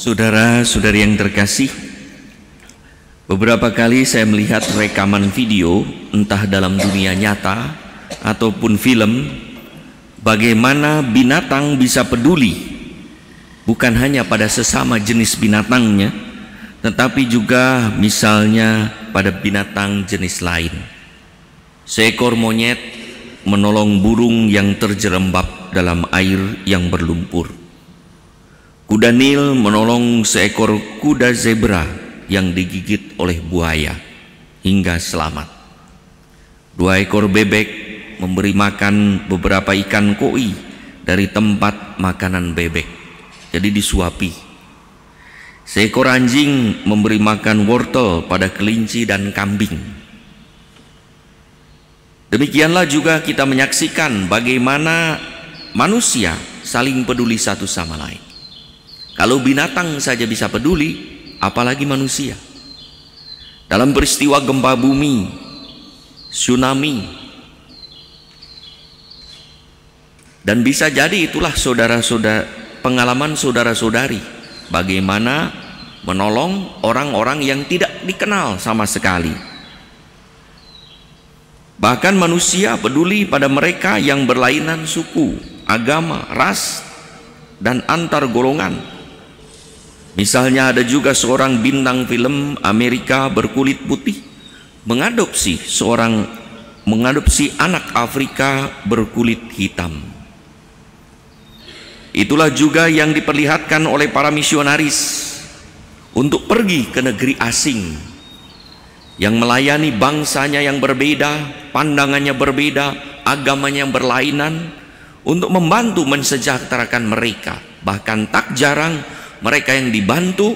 Saudara-saudari yang terkasih, beberapa kali saya melihat rekaman video, entah dalam dunia nyata ataupun film, bagaimana binatang bisa peduli bukan hanya pada sesama jenis binatangnya, tetapi juga misalnya pada binatang jenis lain. Seekor monyet menolong burung yang terjerembab dalam air yang berlumpur. Kuda Nil menolong seekor kuda zebra yang digigit oleh buaya hingga selamat. Dua ekor bebek memberi makan beberapa ikan koi dari tempat makanan bebek. Jadi disuapi. Seekor anjing memberi makan wortel pada kelinci dan kambing. Demikianlah juga kita menyaksikan bagaimana manusia saling peduli satu sama lain. Kalau binatang saja bisa peduli, apalagi manusia. Dalam peristiwa gempa bumi, tsunami, dan bisa jadi itulah saudara-saudara pengalaman saudara-saudari bagaimana menolong orang-orang yang tidak dikenal sama sekali. Bahkan manusia peduli pada mereka yang berlainan suku, agama, ras, dan antar golongan Misalnya ada juga seorang bintang film Amerika berkulit putih mengadopsi seorang mengadopsi anak Afrika berkulit hitam. Itulah juga yang diperlihatkan oleh para misionaris untuk pergi ke negeri asing yang melayani bangsanya yang berbeda, pandangannya berbeda, agamanya yang berlainan untuk membantu mensejahterakan mereka. Bahkan tak jarang mereka yang dibantu,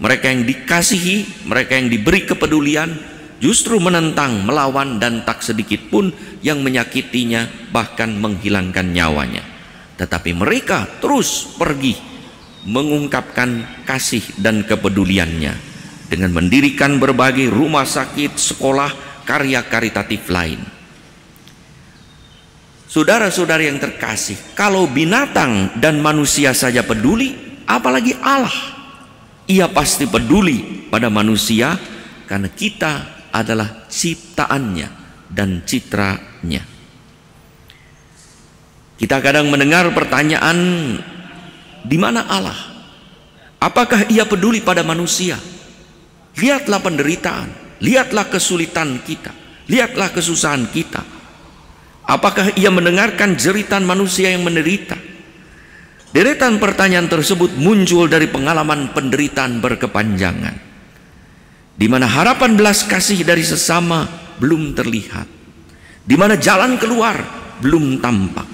mereka yang dikasihi, mereka yang diberi kepedulian, justru menentang, melawan, dan tak sedikit pun yang menyakitinya, bahkan menghilangkan nyawanya. Tetapi mereka terus pergi mengungkapkan kasih dan kepeduliannya dengan mendirikan berbagai rumah sakit, sekolah, karya karitatif lain. Saudara-saudara yang terkasih, kalau binatang dan manusia saja peduli, apalagi Allah. Ia pasti peduli pada manusia karena kita adalah ciptaannya dan citranya. Kita kadang mendengar pertanyaan di mana Allah? Apakah ia peduli pada manusia? Lihatlah penderitaan, lihatlah kesulitan kita, lihatlah kesusahan kita. Apakah ia mendengarkan jeritan manusia yang menderita? Deretan pertanyaan tersebut muncul dari pengalaman penderitaan berkepanjangan, di mana harapan belas kasih dari sesama belum terlihat, di mana jalan keluar belum tampak.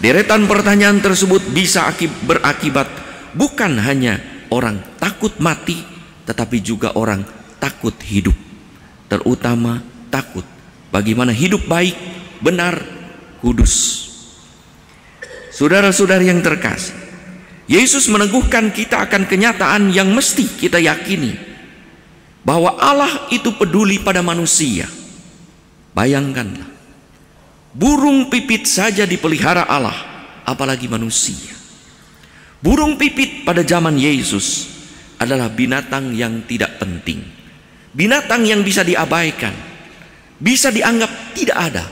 Deretan pertanyaan tersebut bisa berakibat bukan hanya orang takut mati, tetapi juga orang takut hidup, terutama takut bagaimana hidup baik, benar, kudus saudara saudara yang terkasih, Yesus meneguhkan kita akan kenyataan yang mesti kita yakini bahwa Allah itu peduli pada manusia. Bayangkanlah, burung pipit saja dipelihara Allah, apalagi manusia. Burung pipit pada zaman Yesus adalah binatang yang tidak penting, binatang yang bisa diabaikan, bisa dianggap tidak ada,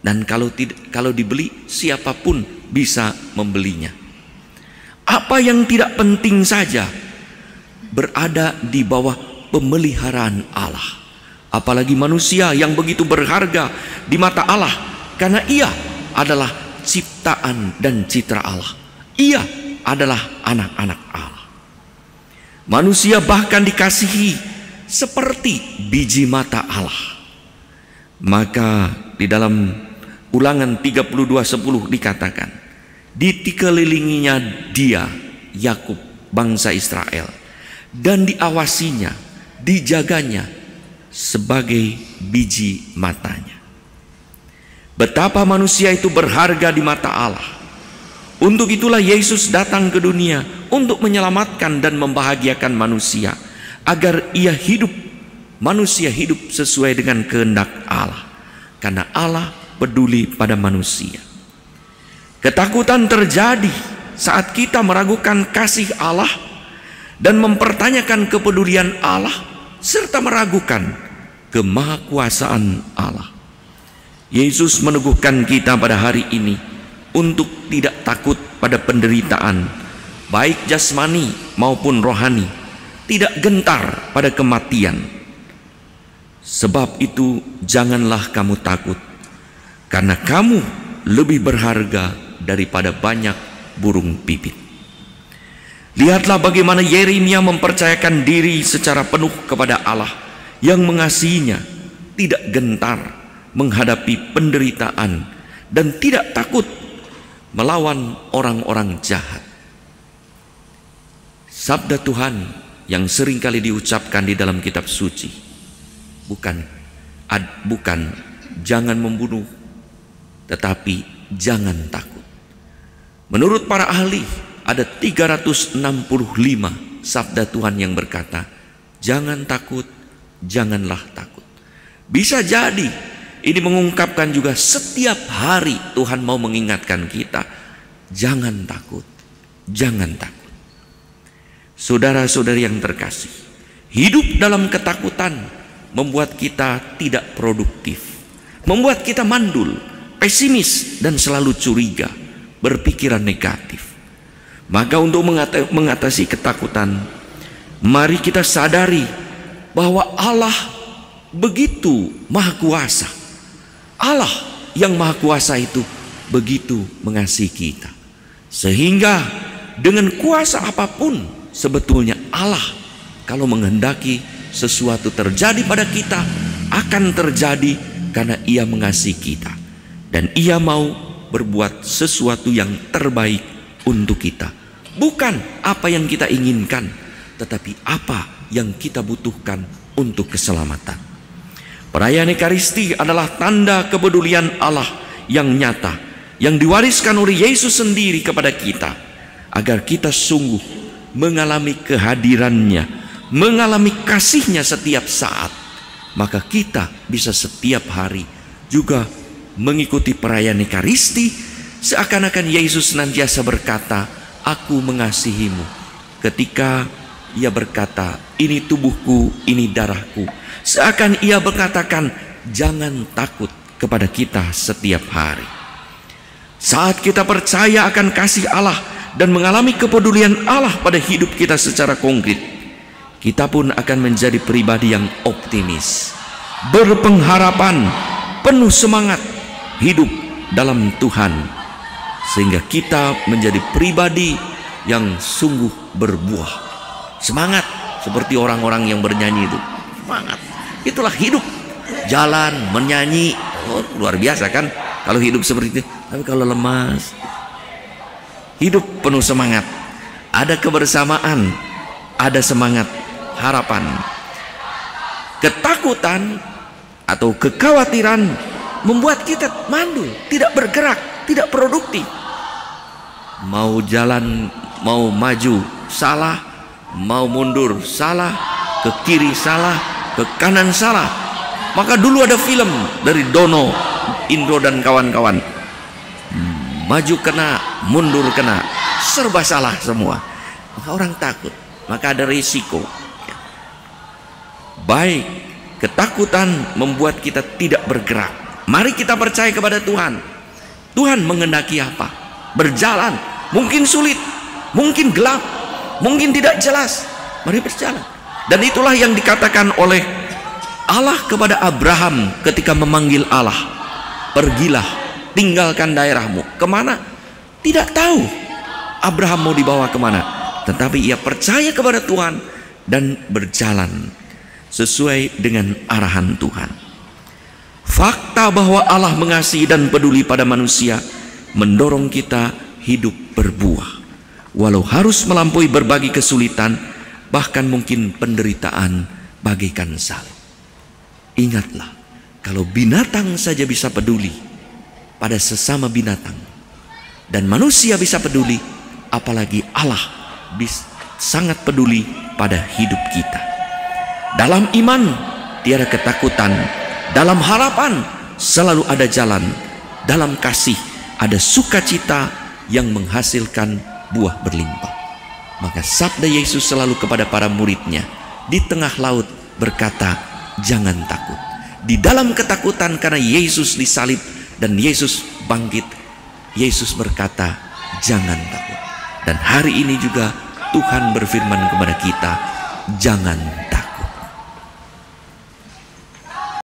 dan kalau tidak, kalau dibeli siapapun bisa membelinya. Apa yang tidak penting saja berada di bawah pemeliharaan Allah. Apalagi manusia yang begitu berharga di mata Allah karena ia adalah ciptaan dan citra Allah. Ia adalah anak-anak Allah. Manusia bahkan dikasihi seperti biji mata Allah. Maka di dalam ulangan 32.10 dikatakan, di dikelilinginya dia Yakub bangsa Israel dan diawasinya dijaganya sebagai biji matanya betapa manusia itu berharga di mata Allah untuk itulah Yesus datang ke dunia untuk menyelamatkan dan membahagiakan manusia agar ia hidup manusia hidup sesuai dengan kehendak Allah karena Allah peduli pada manusia Ketakutan terjadi saat kita meragukan kasih Allah dan mempertanyakan kepedulian Allah serta meragukan kemahakuasaan Allah. Yesus meneguhkan kita pada hari ini untuk tidak takut pada penderitaan baik jasmani maupun rohani, tidak gentar pada kematian. Sebab itu janganlah kamu takut karena kamu lebih berharga daripada banyak burung pipit. Lihatlah bagaimana Yeremia mempercayakan diri secara penuh kepada Allah yang mengasihinya, tidak gentar menghadapi penderitaan dan tidak takut melawan orang-orang jahat. Sabda Tuhan yang seringkali diucapkan di dalam kitab suci bukan ad, bukan jangan membunuh tetapi jangan takut Menurut para ahli, ada 365 sabda Tuhan yang berkata, "Jangan takut, janganlah takut." Bisa jadi ini mengungkapkan juga setiap hari Tuhan mau mengingatkan kita, "Jangan takut, jangan takut." Saudara-saudari yang terkasih, hidup dalam ketakutan membuat kita tidak produktif, membuat kita mandul, pesimis, dan selalu curiga berpikiran negatif. Maka untuk mengatasi ketakutan, mari kita sadari bahwa Allah begitu maha kuasa. Allah yang maha kuasa itu begitu mengasihi kita. Sehingga dengan kuasa apapun sebetulnya Allah kalau menghendaki sesuatu terjadi pada kita akan terjadi karena ia mengasihi kita dan ia mau berbuat sesuatu yang terbaik untuk kita. Bukan apa yang kita inginkan, tetapi apa yang kita butuhkan untuk keselamatan. Perayaan Ekaristi adalah tanda kepedulian Allah yang nyata, yang diwariskan oleh Yesus sendiri kepada kita, agar kita sungguh mengalami kehadirannya, mengalami kasihnya setiap saat. Maka kita bisa setiap hari juga mengikuti perayaan Ekaristi, seakan-akan Yesus senantiasa berkata, Aku mengasihimu. Ketika ia berkata, ini tubuhku, ini darahku. Seakan ia berkatakan, jangan takut kepada kita setiap hari. Saat kita percaya akan kasih Allah dan mengalami kepedulian Allah pada hidup kita secara konkret, kita pun akan menjadi pribadi yang optimis, berpengharapan, penuh semangat, hidup dalam Tuhan sehingga kita menjadi pribadi yang sungguh berbuah semangat seperti orang-orang yang bernyanyi itu semangat itulah hidup jalan menyanyi oh, luar biasa kan kalau hidup seperti itu tapi kalau lemas hidup penuh semangat ada kebersamaan ada semangat harapan ketakutan atau kekhawatiran membuat kita mandul, tidak bergerak, tidak produktif. Mau jalan, mau maju, salah, mau mundur, salah, ke kiri salah, ke kanan salah. Maka dulu ada film dari Dono, Indro dan kawan-kawan. Maju kena, mundur kena, serba salah semua. Maka orang takut, maka ada risiko. Baik, ketakutan membuat kita tidak bergerak Mari kita percaya kepada Tuhan. Tuhan mengendaki apa? Berjalan. Mungkin sulit, mungkin gelap, mungkin tidak jelas. Mari berjalan. Dan itulah yang dikatakan oleh Allah kepada Abraham ketika memanggil Allah. Pergilah, tinggalkan daerahmu. Kemana? Tidak tahu. Abraham mau dibawa kemana? Tetapi ia percaya kepada Tuhan dan berjalan sesuai dengan arahan Tuhan. Fakta bahwa Allah mengasihi dan peduli pada manusia mendorong kita hidup berbuah. Walau harus melampaui berbagai kesulitan, bahkan mungkin penderitaan bagaikan salib. Ingatlah, kalau binatang saja bisa peduli pada sesama binatang dan manusia bisa peduli, apalagi Allah bisa sangat peduli pada hidup kita. Dalam iman tiada ketakutan dalam harapan selalu ada jalan. Dalam kasih ada sukacita yang menghasilkan buah berlimpah. Maka sabda Yesus selalu kepada para muridnya di tengah laut berkata, "Jangan takut." Di dalam ketakutan karena Yesus disalib dan Yesus bangkit, Yesus berkata, "Jangan takut." Dan hari ini juga Tuhan berfirman kepada kita, "Jangan takut."